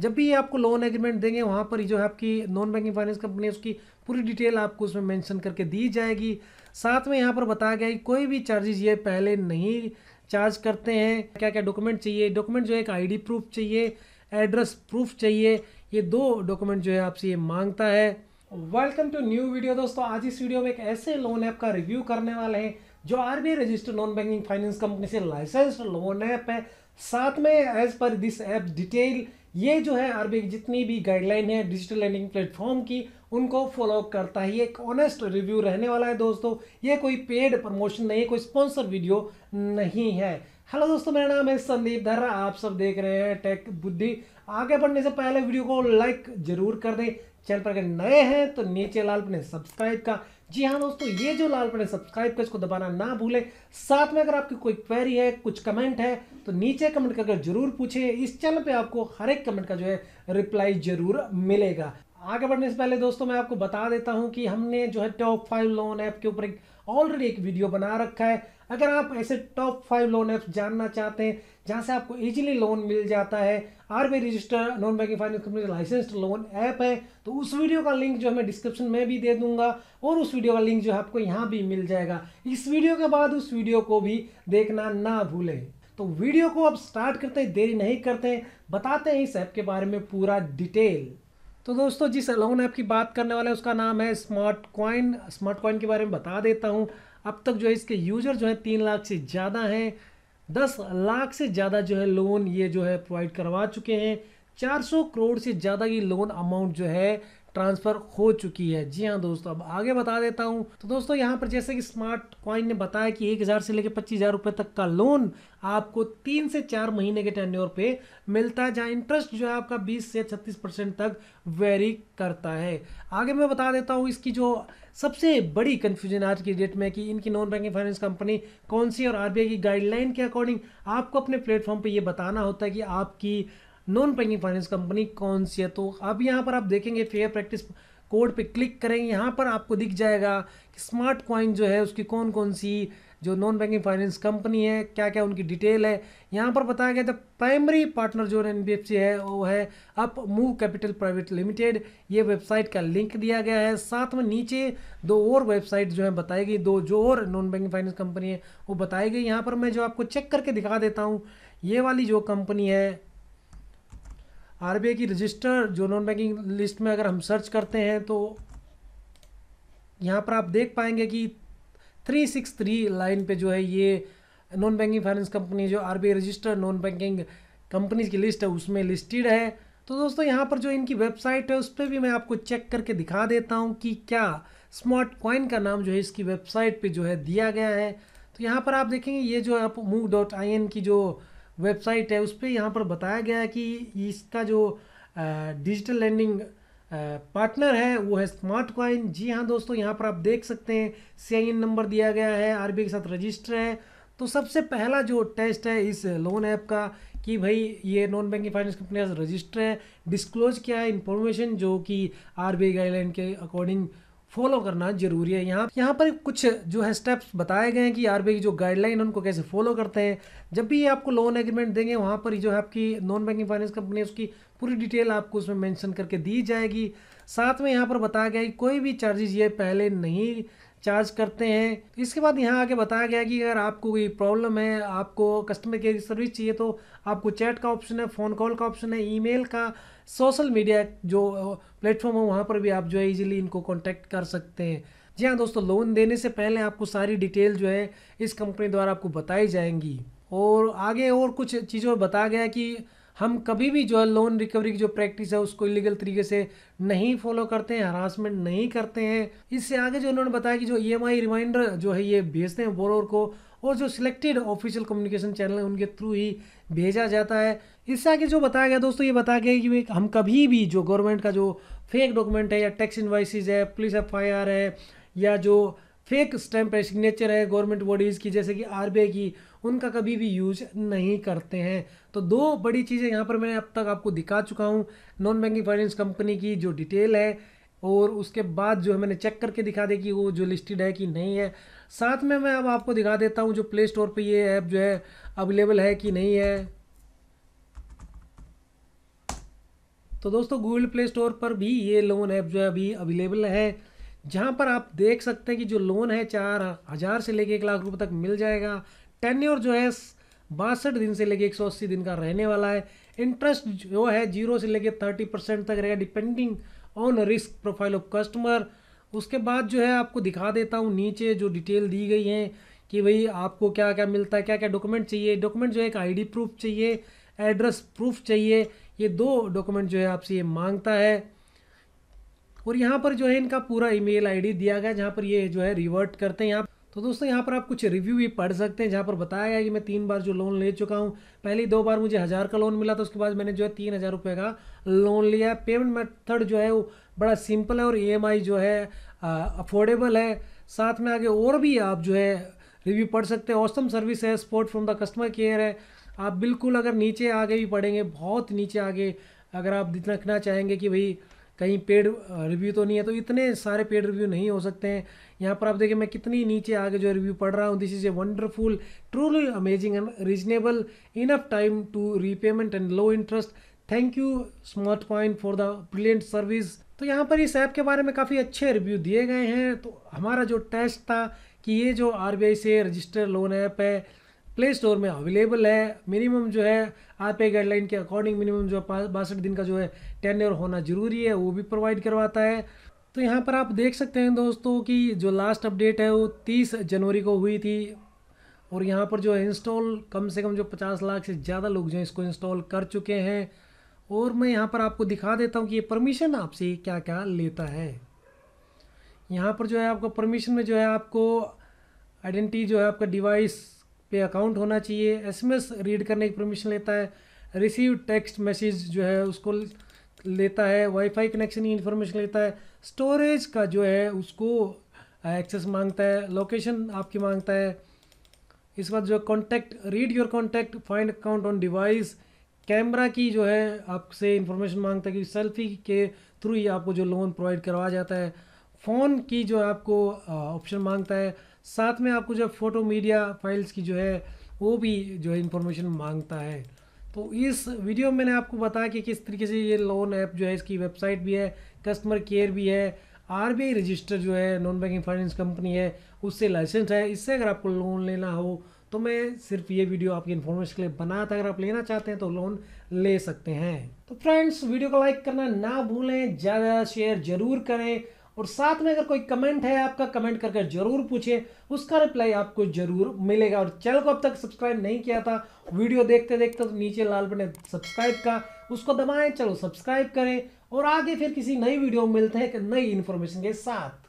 जब भी ये आपको लोन एग्रीमेंट देंगे वहाँ पर जो है आपकी नॉन बैंकिंग फाइनेंस कंपनी है उसकी पूरी डिटेल आपको उसमें मेंशन करके दी जाएगी साथ में यहाँ पर बताया गया कि कोई भी चार्जेज ये पहले नहीं चार्ज करते हैं क्या क्या डॉक्यूमेंट चाहिए डॉक्यूमेंट जो है एक आईडी प्रूफ चाहिए एड्रेस प्रूफ चाहिए ये दो डॉक्यूमेंट जो है आपसे ये मांगता है वेलकम टू न्यू वीडियो दोस्तों आज इस वीडियो में एक ऐसे लोन ऐप का रिव्यू करने वाले हैं जो RBI registered non banking finance company से लाइसेंस लोन ऐप है साथ में as per this app detail ये जो है आरबीआई जितनी भी गाइडलाइन है डिजिटल लर्निंग प्लेटफॉर्म की उनको फॉलो करता ही एक ऑनेस्ट रिव्यू रहने वाला है दोस्तों ये कोई पेड प्रमोशन नहीं कोई स्पॉन्सर वीडियो नहीं है हेलो दोस्तों मेरा नाम है संदीप धर आप सब देख रहे हैं टेक बुद्धि आगे बढ़ने से पहले वीडियो को लाइक जरूर कर दें चैनल पर अगर नए हैं तो नीचे लाल बटन सब्सक्राइब का जी हाँ दोस्तों ये जो लाल बटन सब्सक्राइब का इसको दबाना ना भूलें साथ में अगर आपकी कोई क्वेरी है कुछ कमेंट है तो नीचे कमेंट करके जरूर पूछे इस चैनल पर आपको हर एक कमेंट का जो है रिप्लाई जरूर मिलेगा आगे बढ़ने से पहले दोस्तों मैं आपको बता देता हूँ कि हमने जो है टॉप फाइव लोन ऐप के ऊपर ऑलरेडी एक वीडियो बना रखा है अगर आप ऐसे टॉप फाइव लोन ऐप्स जानना चाहते हैं जहाँ से आपको इजीली लोन मिल जाता है R B register non banking finance company licensed loan app है तो उस वीडियो का लिंक जो है मैं डिस्क्रिप्शन में भी दे दूंगा और उस वीडियो का लिंक जो है आपको यहाँ भी मिल जाएगा इस वीडियो के बाद उस वीडियो को भी देखना ना भूलें तो वीडियो को अब स्टार्ट करते हैं देरी नहीं करते हैं बताते हैं इस ऐप के बारे में पूरा डिटेल तो दोस्तों जिस लोन ऐप की बात करने वाले उसका नाम है स्मार्ट कॉइन स्मार्ट कॉइन के बारे में बता देता हूँ अब तक जो है इसके यूज़र जो है तीन लाख से ज़्यादा हैं दस लाख से ज़्यादा जो है लोन ये जो है प्रोवाइड करवा चुके हैं 400 करोड़ से ज़्यादा की लोन अमाउंट जो है ट्रांसफ़र हो चुकी है जी हाँ दोस्तों अब आगे बता देता हूँ तो दोस्तों यहाँ पर जैसे कि स्मार्ट कॉइन ने बताया कि एक हज़ार से लेकर पच्चीस हज़ार रुपए तक का लोन आपको तीन से चार महीने के टेन्योर पे मिलता है जहाँ इंटरेस्ट जो है आपका बीस से छत्तीस परसेंट तक वेरी करता है आगे मैं बता देता हूँ इसकी जो सबसे बड़ी कन्फ्यूजन आज की डेट में कि इनकी नॉन बैंकिंग फाइनेंस कंपनी कौन सी और आर की गाइडलाइन के अकॉर्डिंग आपको अपने प्लेटफॉर्म पर यह बताना होता है कि आपकी नॉन बैंकिंग फाइनेंस कंपनी कौन सी है तो अब यहाँ पर आप देखेंगे फेयर प्रैक्टिस कोड पे क्लिक करें यहाँ पर आपको दिख जाएगा कि स्मार्ट कॉइन जो है उसकी कौन कौन सी जो नॉन बैंकिंग फाइनेंस कंपनी है क्या क्या उनकी डिटेल है यहाँ पर बताया गया था प्राइमरी पार्टनर जो एन है वो है up move capital private limited ये वेबसाइट का लिंक दिया गया है साथ में नीचे दो और वेबसाइट जो है बताई गई दो जो और नॉन बैंकिंग फाइनेंस कंपनी है वो बताई गई यहाँ पर मैं जो आपको चेक करके दिखा देता हूँ ये वाली जो कंपनी है आर की रजिस्टर जो नॉन बैंकिंग लिस्ट में अगर हम सर्च करते हैं तो यहाँ पर आप देख पाएंगे कि थ्री सिक्स थ्री लाइन पे जो है ये नॉन बैंकिंग फाइनेंस कंपनी जो R register non banking companies की लिस्ट है उसमें लिस्टेड है तो दोस्तों यहाँ पर जो इनकी वेबसाइट है उस पर भी मैं आपको चेक करके दिखा देता हूँ कि क्या स्मार्ट कॉइन का नाम जो है इसकी वेबसाइट पर जो है दिया गया है तो यहाँ पर आप देखेंगे ये जो आप मूव डॉट आई एन की जो वेबसाइट है उस पर यहाँ पर बताया गया है कि इसका जो डिजिटल लैंडिंग पार्टनर है वो है स्मार्ट कॉइन जी हाँ दोस्तों यहाँ पर आप देख सकते हैं सी नंबर दिया गया है आर के साथ रजिस्टर है तो सबसे पहला जो टेस्ट है इस लोन ऐप का कि भाई ये non banking finance company register है डिस्क्लोज किया है इन्फॉर्मेशन जो कि आर बी गाइडलाइन के अकॉर्डिंग फॉलो करना जरूरी है यहाँ यहाँ पर कुछ जो है स्टेप्स बताए गए हैं कि आर की जो गाइडलाइन उनको कैसे फॉलो करते हैं जब भी ये आपको लोन एग्रीमेंट देंगे वहाँ पर जो है आपकी नॉन बैंकिंग फाइनेंस कंपनी उसकी पूरी डिटेल आपको उसमें मेंशन करके दी जाएगी साथ में यहाँ पर बताया गया कि कोई भी चार्जेज ये पहले नहीं चार्ज करते हैं इसके बाद यहाँ आके बताया गया कि अगर आपको कोई प्रॉब्लम है आपको कस्टमर केयर की सर्विस चाहिए तो आपको चैट का ऑप्शन है फ़ोन कॉल का ऑप्शन है ईमेल का सोशल मीडिया जो प्लेटफॉर्म है वहाँ पर भी आप जो है इजीली इनको कांटेक्ट कर सकते हैं जी हाँ दोस्तों लोन देने से पहले आपको सारी डिटेल जो है इस कंपनी द्वारा आपको बताई जाएंगी और आगे और कुछ चीज़ों में बताया गया कि हम कभी भी जो है लोन रिकवरी की जो प्रैक्टिस है उसको इलीगल तरीके से नहीं फॉलो करते हैं हरासमेंट नहीं करते हैं इससे आगे जो उन्होंने बताया कि जो ई एम रिमाइंडर जो है ये भेजते हैं बोरोर को और जो सिलेक्टेड ऑफिशियल कम्युनिकेशन चैनल है उनके थ्रू ही भेजा जाता है इससे आगे जो बताया गया दोस्तों ये बताया गया कि हम कभी भी जो गवर्नमेंट का जो फेक डॉक्यूमेंट है या टैक्स इन्वाइसिस है पुलिस एफ है या जो फेक स्टैम्प है सिग्नेचर है गवर्नमेंट बॉडीज़ की जैसे कि आर की उनका कभी भी यूज नहीं करते हैं तो दो बड़ी चीज़ें यहाँ पर मैं अब तक आपको दिखा चुका हूँ नॉन बैंकिंग फाइनेंस कंपनी की जो डिटेल है और उसके बाद जो है मैंने चेक करके दिखा दे कि वो जो लिस्टेड है कि नहीं है साथ में मैं अब आपको दिखा देता हूँ जो प्ले स्टोर पर ये ऐप जो है अवेलेबल है कि नहीं है तो दोस्तों गूगल प्ले स्टोर पर भी ये लोन ऐप जो है अभी अवेलेबल है जहाँ पर आप देख सकते हैं कि जो लोन है चार हज़ार से लेके एक लाख रुपए तक मिल जाएगा टेन्योर जो है बासठ दिन से लेके एक सौ अस्सी दिन का रहने वाला है इंटरेस्ट जो है जीरो से लेके थर्टी परसेंट तक रहेगा depending on risk profile of customer उसके बाद जो है आपको दिखा देता हूँ नीचे जो डिटेल दी गई है कि भाई आपको क्या क्या मिलता है क्या क्या डॉक्यूमेंट चाहिए डॉक्यूमेंट जो है एक आईडी प्रूफ चाहिए एड्रेस प्रूफ चाहिए ये दो डॉक्यूमेंट जो है आपसे ये मांगता है और यहाँ पर जो है इनका पूरा ईमेल आईडी दिया गया जहाँ पर ये जो है रिवर्ट करते हैं यहाँ तो दोस्तों यहाँ पर आप कुछ रिव्यू भी पढ़ सकते हैं जहाँ पर बताया गया कि मैं तीन बार जो लोन ले चुका हूँ पहली दो बार मुझे हज़ार का लोन मिला था उसके बाद मैंने जो है तीन हज़ार रुपये का लोन लिया पेमेंट मेथड जो है वो बड़ा सिंपल है और ई e जो है अफोर्डेबल है साथ में आगे और भी आप जो है रिव्यू पढ़ सकते हैं औसम सर्विस है support from the customer care है आप बिल्कुल अगर नीचे आगे भी पढ़ेंगे बहुत नीचे आगे अगर आप लिखना चाहेंगे कि भाई कहीं पेड रिव्यू तो नहीं है तो इतने सारे पेड रिव्यू नहीं हो सकते हैं यहाँ पर आप देखिए मैं कितनी नीचे आगे जो रिव्यू पढ़ रहा हूँ this is a wonderful truly amazing and reasonable enough time to repayment and low interest thank you smart point for the brilliant service तो यहाँ पर इस ऐप के बारे में काफ़ी अच्छे रिव्यू दिए गए हैं तो हमारा जो टेस्ट था कि ये जो आर से रजिस्टर लोन ऐप है प्ले स्टोर में अवेलेबल है मिनिमम जो है आप ए गाइडलाइन के अकॉर्डिंग मिनिमम जो बासठ दिन का जो है टेन्योर होना ज़रूरी है वो भी प्रोवाइड करवाता है तो यहाँ पर आप देख सकते हैं दोस्तों कि जो लास्ट अपडेट है वो तीस जनवरी को हुई थी और यहाँ पर जो है इंस्टॉल कम से कम जो पचास लाख से ज़्यादा लोग जो हैं इसको इंस्टॉल कर चुके हैं और मैं यहाँ पर आपको दिखा देता हूँ कि ये परमिशन आपसे क्या क्या लेता है यहाँ पर जो है आपको परमिशन में जो है आपको आइडेंटिटी जो है आपका डिवाइस पे अकाउंट होना चाहिए एसएमएस रीड करने की परमिशन लेता है रिसीव टेक्स्ट मैसेज जो है उसको लेता है वाईफाई कनेक्शन की इन्फॉर्मेशन लेता है स्टोरेज का जो है उसको एक्सेस uh, मांगता है लोकेशन आपकी मांगता है इस बाद जो contact read your contact find account on device camera की जो है आपसे इन्फॉर्मेशन मांगता है कि सेल्फी के थ्रू ही आपको जो लोन प्रोवाइड करवाया जाता है फ़ोन की जो आपको ऑप्शन मांगता है साथ में आपको जो फोटो मीडिया फाइल्स की जो है वो भी जो है इंफॉर्मेशन मांगता है तो इस वीडियो में मैंने आपको बताया कि किस तरीके से ये लोन ऐप जो है इसकी वेबसाइट भी है कस्टमर केयर भी है आर रजिस्टर जो है नॉन बैंकिंग फाइनेंस कंपनी है उससे लाइसेंस है इससे अगर आपको लोन लेना हो तो मैं सिर्फ ये वीडियो आपकी इन्फॉर्मेशन के लिए बनाया था अगर आप लेना चाहते हैं तो लोन ले सकते हैं तो फ्रेंड्स वीडियो को लाइक करना ना भूलें ज़्यादा शेयर जरूर करें और साथ में अगर कोई कमेंट है आपका कमेंट करके जरूर पूछे उसका रिप्लाई आपको जरूर मिलेगा और चैनल को अब तक सब्सक्राइब नहीं किया था वीडियो देखते देखते तो नीचे लाल बने सब्सक्राइब का उसको दबाएं चलो सब्सक्राइब करें और आगे फिर किसी नई वीडियो में मिलते हैं नई इन्फॉर्मेशन के साथ